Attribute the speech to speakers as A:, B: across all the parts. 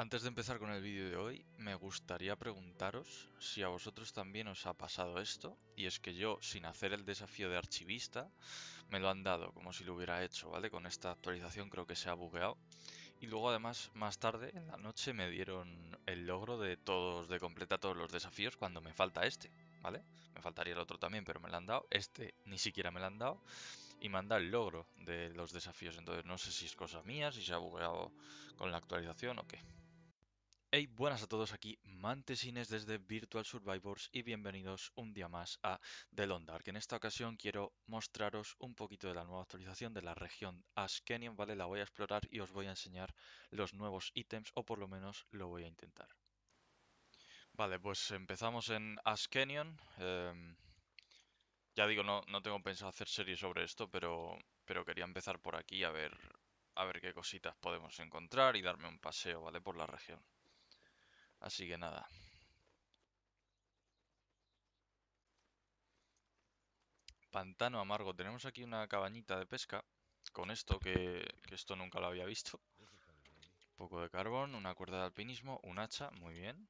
A: Antes de empezar con el vídeo de hoy, me gustaría preguntaros si a vosotros también os ha pasado esto, y es que yo, sin hacer el desafío de archivista, me lo han dado, como si lo hubiera hecho, ¿vale? Con esta actualización creo que se ha bugueado. Y luego además, más tarde, en la noche, me dieron el logro de todos, de completar todos los desafíos cuando me falta este, ¿vale? Me faltaría el otro también, pero me lo han dado. Este ni siquiera me lo han dado y me han dado el logro de los desafíos. Entonces no sé si es cosa mía, si se ha bugueado con la actualización o qué. Hey, buenas a todos, aquí Mantesines desde Virtual Survivors y bienvenidos un día más a The Long Dark. En esta ocasión quiero mostraros un poquito de la nueva actualización de la región Canyon, ¿vale? La voy a explorar y os voy a enseñar los nuevos ítems, o por lo menos lo voy a intentar. Vale, pues empezamos en Ash Eh, em, ya digo, no, no, tengo pensado hacer serie sobre esto, pero, pero quería empezar por aquí a ver, a ver qué cositas podemos encontrar y darme un paseo, ¿vale? Por la región. Así que nada. Pantano amargo. Tenemos aquí una cabañita de pesca. Con esto, que, que esto nunca lo había visto. Un poco de carbón, una cuerda de alpinismo, un hacha, muy bien.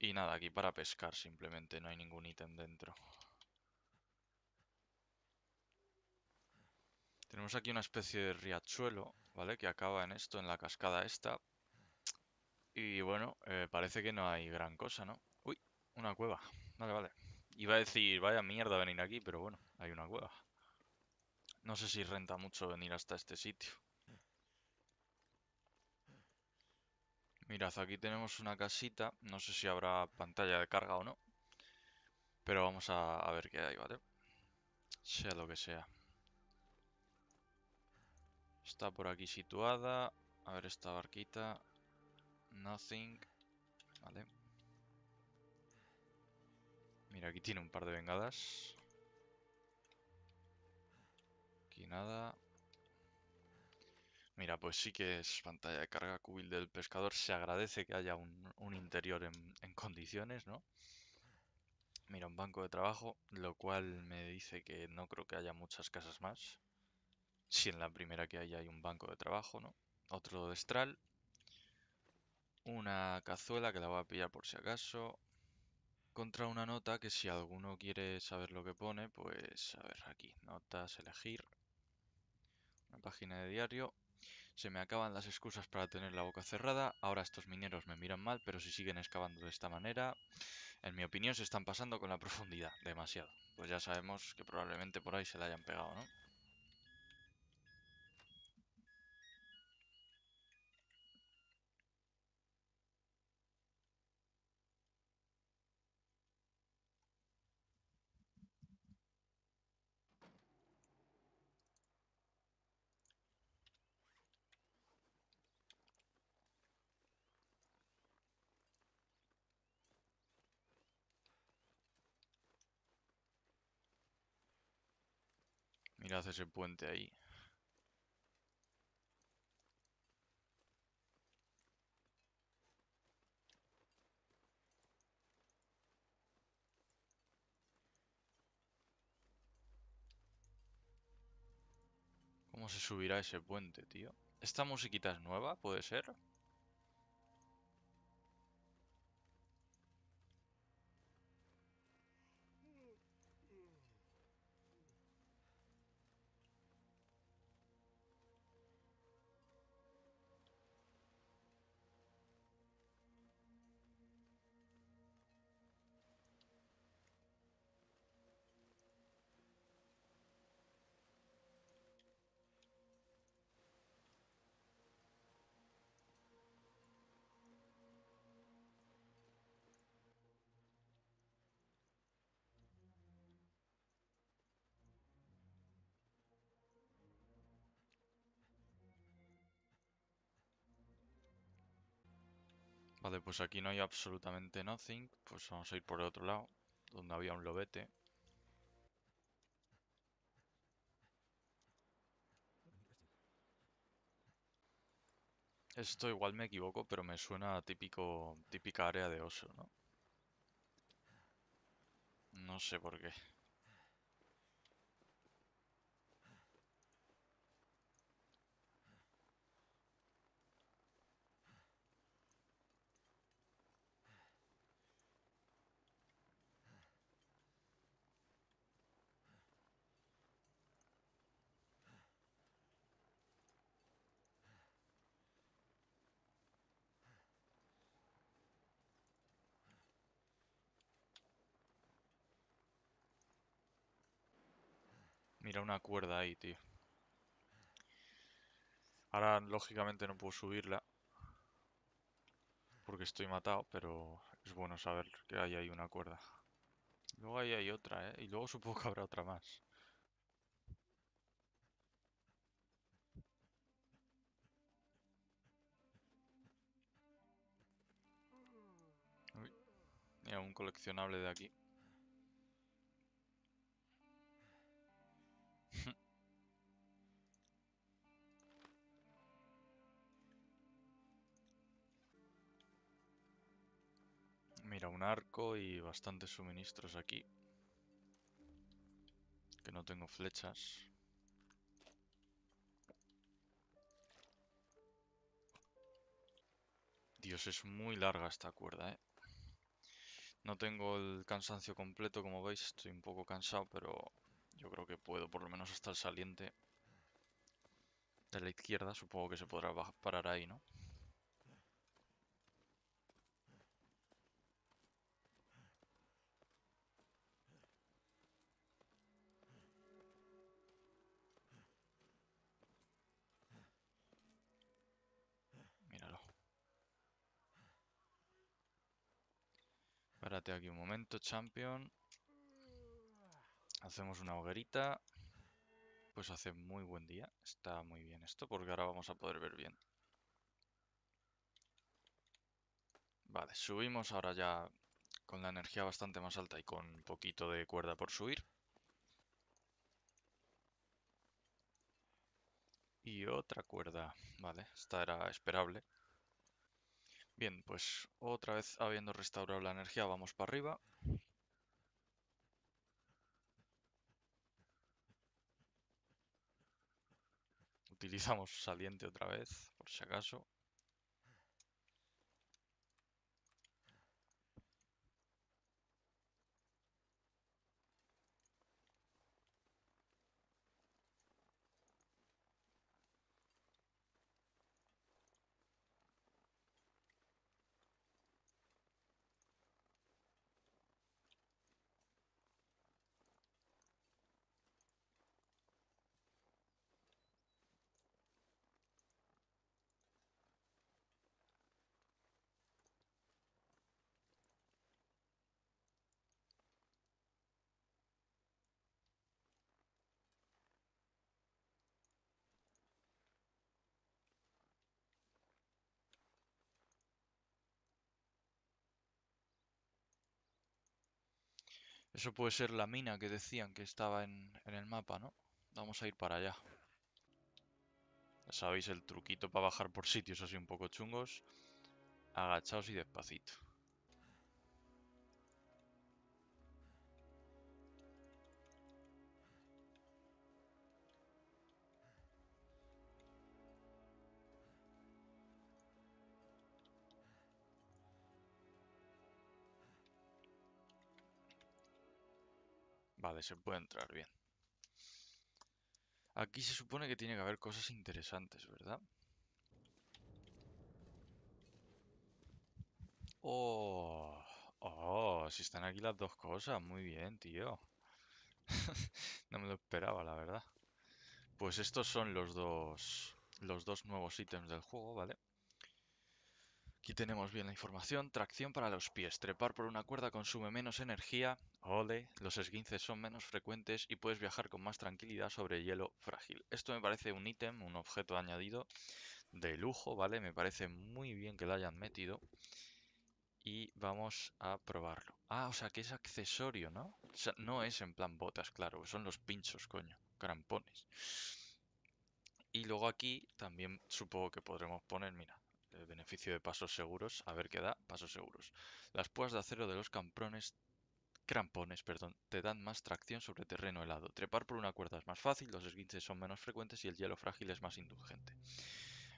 A: Y nada, aquí para pescar simplemente, no hay ningún ítem dentro. Tenemos aquí una especie de riachuelo, ¿vale? Que acaba en esto, en la cascada esta. Y bueno, eh, parece que no hay gran cosa, ¿no? Uy, una cueva. Vale, vale. Iba a decir, vaya mierda venir aquí, pero bueno, hay una cueva. No sé si renta mucho venir hasta este sitio. Mirad, aquí tenemos una casita. No sé si habrá pantalla de carga o no. Pero vamos a, a ver qué hay, ¿vale? Sea lo que sea. Está por aquí situada. A ver esta barquita. Nothing. Vale. Mira, aquí tiene un par de vengadas. Aquí nada. Mira, pues sí que es pantalla de carga cubil del pescador. Se agradece que haya un, interior en, condiciones, ¿no? Mira, un banco de trabajo, lo cual me dice que no creo que haya muchas casas más. Si en la primera que hay hay un banco de trabajo, ¿no? Otro destral. Una cazuela que la voy a pillar por si acaso. Contra una nota que si alguno quiere saber lo que pone, pues a ver aquí, notas, elegir. Una página de diario. Se me acaban las excusas para tener la boca cerrada. Ahora estos mineros me miran mal, pero si siguen excavando de esta manera, en mi opinión se están pasando con la profundidad, demasiado. Pues ya sabemos que probablemente por ahí se la hayan pegado, ¿no? hace ese puente ahí. ¿Cómo se subirá ese puente, tío? ¿Esta musiquita es nueva? ¿Puede ser? Vale, pues aquí no hay absolutamente nothing. Pues vamos a ir por el otro lado, donde había un lobete. Esto igual me equivoco, pero me suena a típico, típica área de oso, ¿no? No sé por qué. Mira, una cuerda ahí, tío. Ahora, lógicamente, no puedo subirla. Porque estoy matado, pero es bueno saber que hay ahí una cuerda. Luego ahí hay otra, ¿eh? Y luego supongo que habrá otra más. Mira, un coleccionable de aquí. Mira, un arco y bastantes suministros aquí. Que no tengo flechas. Dios, es muy larga esta cuerda, ¿eh? No tengo el cansancio completo, como veis, estoy un poco cansado, pero yo creo que puedo, por lo menos hasta el saliente de la izquierda. Supongo que se podrá parar ahí, ¿no? Míralo. Espérate aquí un momento, champion. Hacemos una hoguerita. Pues hace muy buen día. Está muy bien esto porque ahora vamos a poder ver bien. Vale, subimos ahora ya con la energía bastante más alta y con poquito de cuerda por subir. Y otra cuerda. Vale, esta era esperable. Bien, pues otra vez habiendo restaurado la energía vamos para arriba. utilizamos saliente otra vez, por si acaso. Eso puede ser la mina que decían que estaba en, el mapa, ¿no? Vamos a ir para allá. Ya sabéis el truquito para bajar por sitios así un poco chungos. Agachaos y despacito. se puede entrar, bien. Aquí se supone que tiene que haber cosas interesantes, ¿verdad? Oh, oh, si están aquí las dos cosas, muy bien, tío. no me lo esperaba, la verdad. Pues estos son los dos, los dos nuevos ítems del juego, ¿vale? Aquí tenemos bien la información. Tracción para los pies. Trepar por una cuerda consume menos energía. Ole. Los esguinces son menos frecuentes y puedes viajar con más tranquilidad sobre hielo frágil. Esto me parece un ítem, un objeto añadido de lujo, ¿vale? Me parece muy bien que lo hayan metido. Y vamos a probarlo. Ah, o sea que es accesorio, ¿no? O sea, no es en plan botas, claro. Son los pinchos, coño. Crampones. Y luego aquí también supongo que podremos poner, mira, eh, beneficio de pasos seguros, a ver qué da, pasos seguros. Las púas de acero de los camprones, crampones perdón, te dan más tracción sobre terreno helado. Trepar por una cuerda es más fácil, los esguinces son menos frecuentes y el hielo frágil es más indulgente.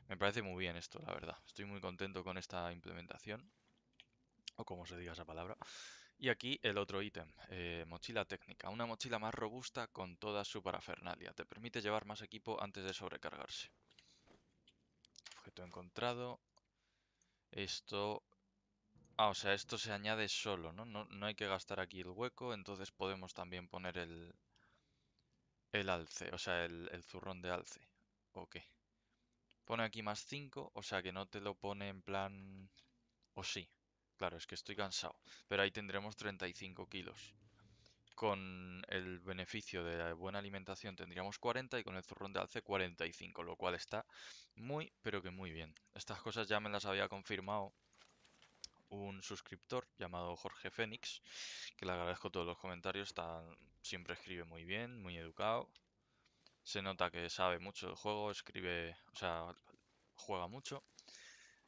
A: Me parece muy bien esto, la verdad. Estoy muy contento con esta implementación, o como se diga esa palabra. Y aquí el otro ítem, eh, mochila técnica. Una mochila más robusta con toda su parafernalia. Te permite llevar más equipo antes de sobrecargarse. Objeto encontrado. Esto... Ah, o sea, esto se añade solo, ¿no? ¿no? hay que gastar aquí el hueco, entonces podemos también poner el, el alce, o sea, el, el zurrón de alce. Ok. Pone aquí más 5, o sea que no te lo pone en plan... O sí. Claro, es que estoy cansado. Pero ahí tendremos 35 kilos. Con el beneficio de buena alimentación tendríamos 40 y con el zurrón de alce 45, lo cual está muy, pero que muy bien. Estas cosas ya me las había confirmado un suscriptor llamado Jorge Fénix, que le agradezco todos los comentarios, está, siempre escribe muy bien, muy educado. Se nota que sabe mucho del juego, escribe, o sea, juega mucho.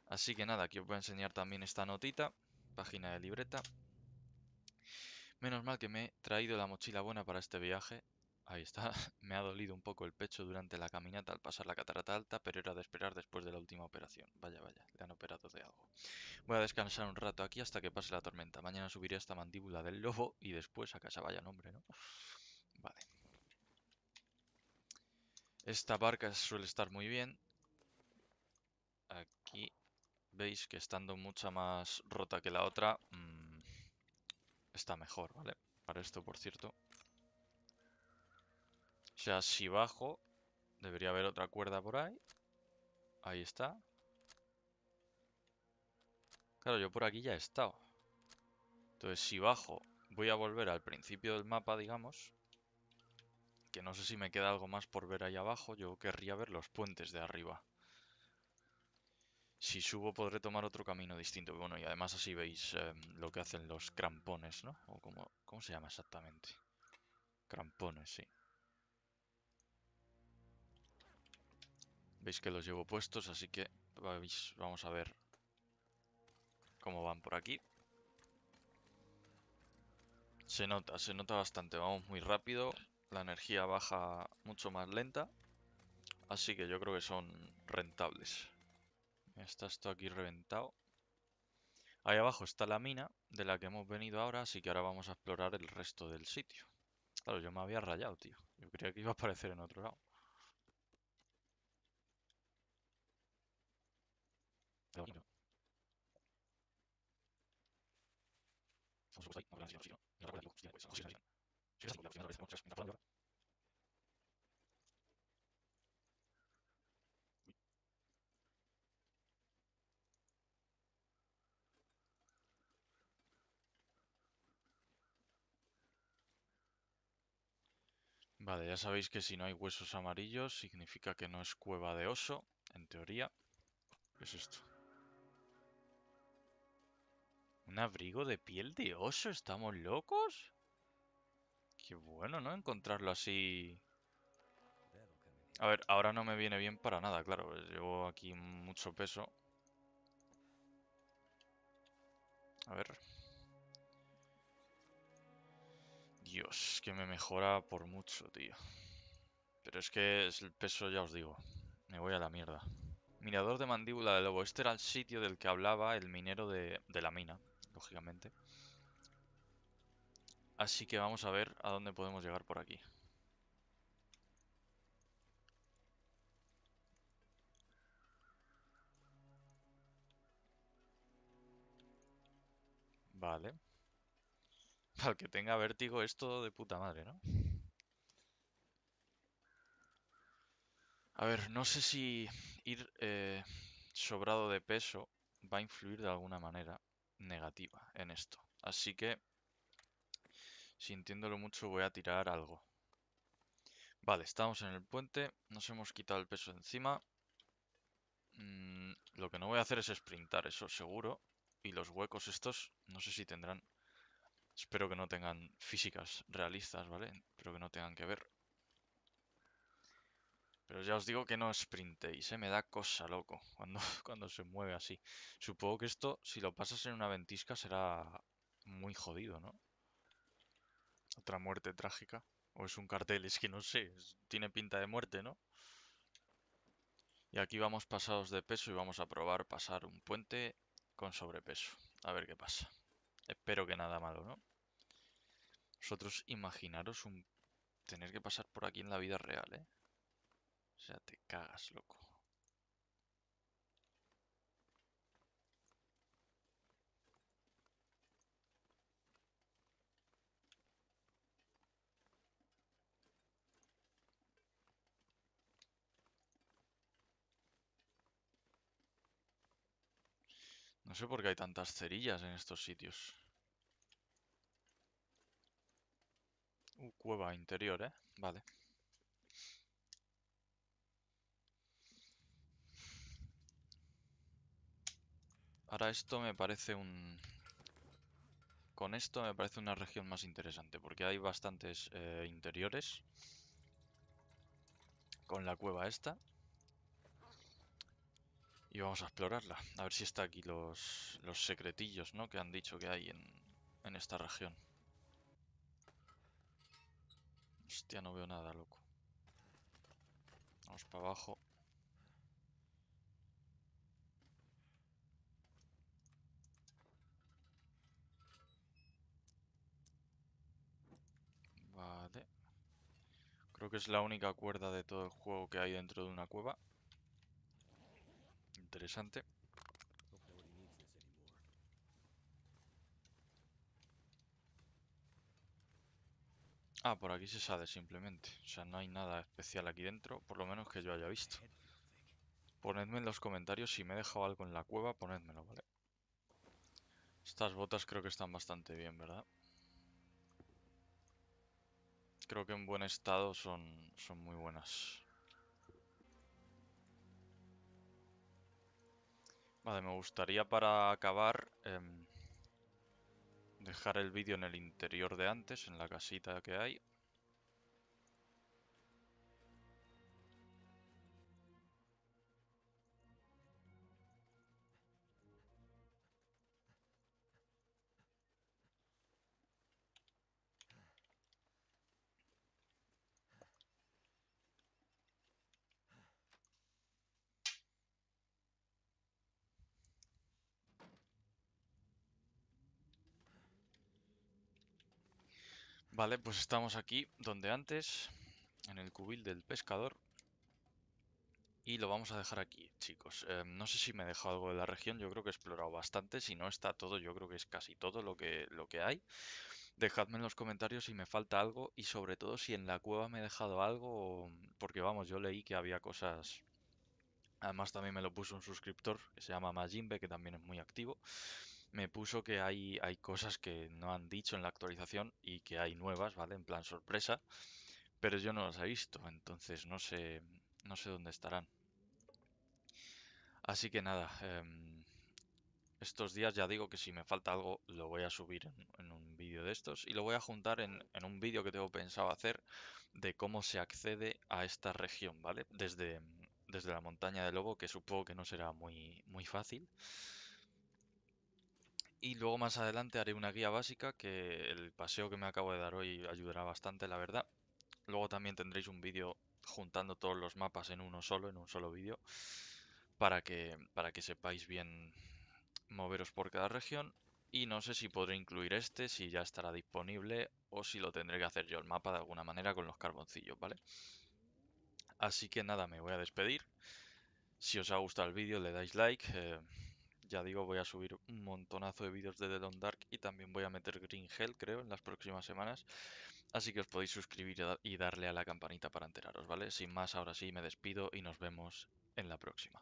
A: Así que nada, aquí os voy a enseñar también esta notita, página de libreta. Menos mal que me he traído la mochila buena para este viaje. Ahí está. Me ha dolido un poco el pecho durante la caminata al pasar la catarata alta, pero era de esperar después de la última operación. Vaya, vaya, le han operado de algo. Voy a descansar un rato aquí hasta que pase la tormenta. Mañana subiré esta mandíbula del lobo y después a casa vaya nombre, ¿no? Vale. Esta barca suele estar muy bien. Aquí veis que estando mucha más rota que la otra, mm, está mejor, ¿vale? Para esto, por cierto. O sea, si bajo, debería haber otra cuerda por ahí. Ahí está. Claro, yo por aquí ya he estado. Entonces, si bajo, voy a volver al principio del mapa, digamos. Que no sé si me queda algo más por ver ahí abajo. Yo querría ver los puentes de arriba si subo podré tomar otro camino distinto. Bueno, y además así veis em, lo que hacen los crampones, ¿no? ¿Cómo se llama exactamente? Crampones, sí. Veis que los llevo puestos, así que vamos a ver cómo van por aquí. Se nota, se nota bastante. Vamos muy rápido. La energía baja mucho más lenta. Así que yo creo que son rentables está esto aquí reventado. Ahí abajo está la mina de la que hemos venido ahora, así que ahora vamos a explorar el resto del sitio. Claro, yo me había rayado, tío. Yo creía que iba a aparecer en otro lado. Vale, ya sabéis que si no hay huesos amarillos significa que no es cueva de oso, en teoría. ¿Qué es esto? ¿Un abrigo de piel de oso? ¿Estamos locos? Qué bueno, ¿no? Encontrarlo así... A ver, ahora no me viene bien para nada, claro. Pues llevo aquí mucho peso. A ver... Dios, que me mejora por mucho, tío. Pero es que es el peso, ya os digo. Me voy a la mierda. Mirador de mandíbula de lobo. Este era el sitio del que hablaba el minero de, de la mina, lógicamente. Así que vamos a ver a dónde podemos llegar por aquí. Vale. Para el que tenga vértigo esto de puta madre, ¿no? A ver, no sé si ir eh, sobrado de peso va a influir de alguna manera negativa en esto. Así que, sintiéndolo mucho, voy a tirar algo. Vale, estamos en el puente, nos hemos quitado el peso encima. Mm, lo que no voy a hacer es sprintar, eso seguro. Y los huecos estos, no sé si tendrán Espero que no tengan físicas realistas, ¿vale? Espero que no tengan que ver. Pero ya os digo que no sprintéis, ¿eh? Me da cosa, loco, cuando, cuando se mueve así. Supongo que esto, si lo pasas en una ventisca, será muy jodido, ¿no? Otra muerte trágica. O es un cartel, es que no sé, tiene pinta de muerte, ¿no? Y aquí vamos pasados de peso y vamos a probar pasar un puente con sobrepeso. A ver qué pasa. Espero que nada malo, ¿no? Vosotros imaginaros un... tener que pasar por aquí en la vida real, ¿eh? O sea, te cagas, loco. No sé por qué hay tantas cerillas en estos sitios. Uh, cueva interior, ¿eh? Vale. Ahora esto me parece un... Con esto me parece una región más interesante, porque hay bastantes eh, interiores. Con la cueva esta. Y vamos a explorarla. A ver si está aquí los, secretillos, Que han dicho que hay en, en esta región. Hostia, no veo nada, loco. Vamos para abajo. Vale. Creo que es la única cuerda de todo el juego que hay dentro de una cueva interesante. Ah, por aquí se sale simplemente. O sea, no hay nada especial aquí dentro, por lo menos que yo haya visto. Ponedme en los comentarios si me he dejado algo en la cueva, ponedmelo, ¿vale? Estas botas creo que están bastante bien, ¿verdad? Creo que en buen estado son, son muy buenas. Vale, me gustaría para acabar em, dejar el vídeo en el interior de antes, en la casita que hay. Vale, pues estamos aquí donde antes, en el cubil del pescador. Y lo vamos a dejar aquí, chicos. Eh, no sé si me he dejado algo de la región, yo creo que he explorado bastante. Si no está todo, yo creo que es casi todo lo que, lo que hay. Dejadme en los comentarios si me falta algo y sobre todo si en la cueva me he dejado algo, porque vamos, yo leí que había cosas... Además también me lo puso un suscriptor que se llama Majinbe que también es muy activo me puso que hay, hay cosas que no han dicho en la actualización y que hay nuevas, ¿vale? En plan sorpresa, pero yo no las he visto, entonces no sé, no sé dónde estarán. Así que nada, em, estos días ya digo que si me falta algo lo voy a subir en, un vídeo de estos y lo voy a juntar en, un vídeo que tengo pensado hacer de cómo se accede a esta región, ¿vale? Desde, desde la montaña de Lobo, que supongo que no será muy, muy fácil. Y luego más adelante haré una guía básica que el paseo que me acabo de dar hoy ayudará bastante, la verdad. Luego también tendréis un vídeo juntando todos los mapas en uno solo, en un solo vídeo, para que, para que sepáis bien moveros por cada región. Y no sé si podré incluir este, si ya estará disponible, o si lo tendré que hacer yo el mapa de alguna manera con los carboncillos, ¿vale? Así que nada, me voy a despedir. Si os ha gustado el vídeo, le dais like. Eh, ya digo, voy a subir un montonazo de vídeos de The on Dark y también voy a meter Green Hell, creo, en las próximas semanas. Así que os podéis suscribir y darle a la campanita para enteraros, ¿vale? Sin más, ahora sí, me despido y nos vemos en la próxima.